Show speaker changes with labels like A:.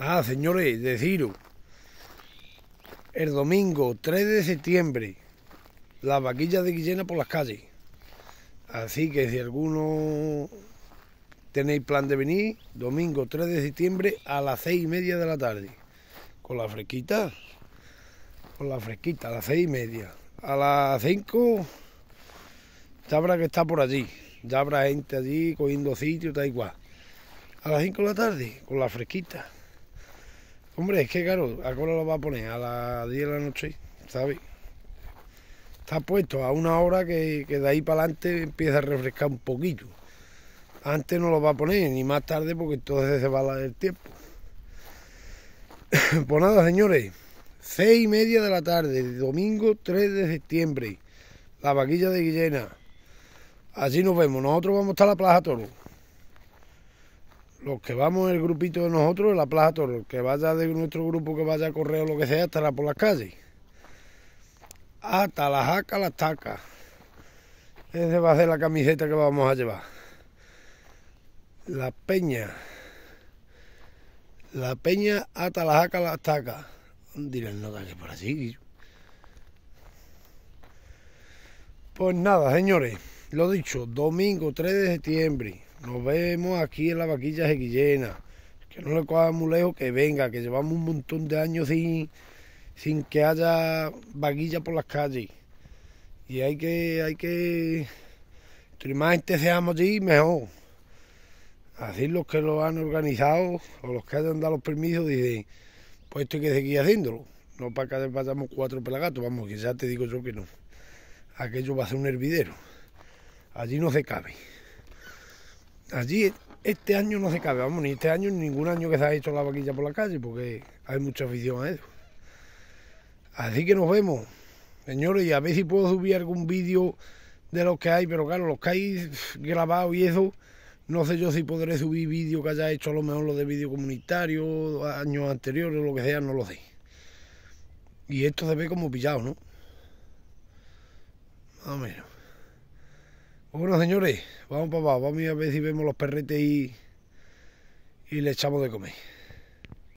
A: Ah, señores, deciros, el domingo 3 de septiembre, las vaquillas de Guillena por las calles. Así que si alguno tenéis plan de venir, domingo 3 de septiembre a las 6 y media de la tarde. Con la fresquita, con la fresquita, a las 6 y media. A las 5 ya habrá que estar por allí, ya habrá gente allí cogiendo sitio, tal y cual. A las 5 de la tarde, con la fresquita. Hombre, es que claro, ¿a lo va a poner? A las 10 de la noche, ¿sabes? Está puesto a una hora que, que de ahí para adelante empieza a refrescar un poquito. Antes no lo va a poner, ni más tarde, porque entonces se va a el tiempo. pues nada, señores, 6 y media de la tarde, domingo 3 de septiembre, la vaquilla de Guillena. allí nos vemos, nosotros vamos a estar a la Plaza Toro los que vamos el grupito de nosotros, la Plaza Toro, que vaya de nuestro grupo, que vaya a correr o lo que sea, estará por las calles. Hasta la jaca, la tacas. Esa va a ser la camiseta que vamos a llevar. La peña. La peña hasta la jaca, la tacas. Dirán, no que por así. Pues nada, señores, lo dicho, domingo 3 de septiembre nos vemos aquí en la vaquilla sequillena, Que no le coja muy lejos que venga, que llevamos un montón de años sin, sin que haya vaquilla por las calles. Y hay que, hay que, más gente seamos allí, mejor. Así los que lo han organizado o los que hayan dado los permisos dicen, pues esto hay que seguir haciéndolo. No para que vayamos cuatro pelagatos, vamos, quizás te digo yo que no. Aquello va a ser un hervidero. Allí no se cabe allí este año no se cabe, vamos, ni este año ni ningún año que se ha hecho la vaquilla por la calle, porque hay mucha afición a eso. Así que nos vemos, señores, y a ver si puedo subir algún vídeo de los que hay, pero claro, los que hay grabados y eso, no sé yo si podré subir vídeos que haya hecho a lo mejor los de vídeo comunitario, años anteriores, lo que sea, no lo sé. Y esto se ve como pillado, ¿no? Más o menos. Bueno, señores, vamos papá, vamos a ver si vemos los perretes y, y le echamos de comer.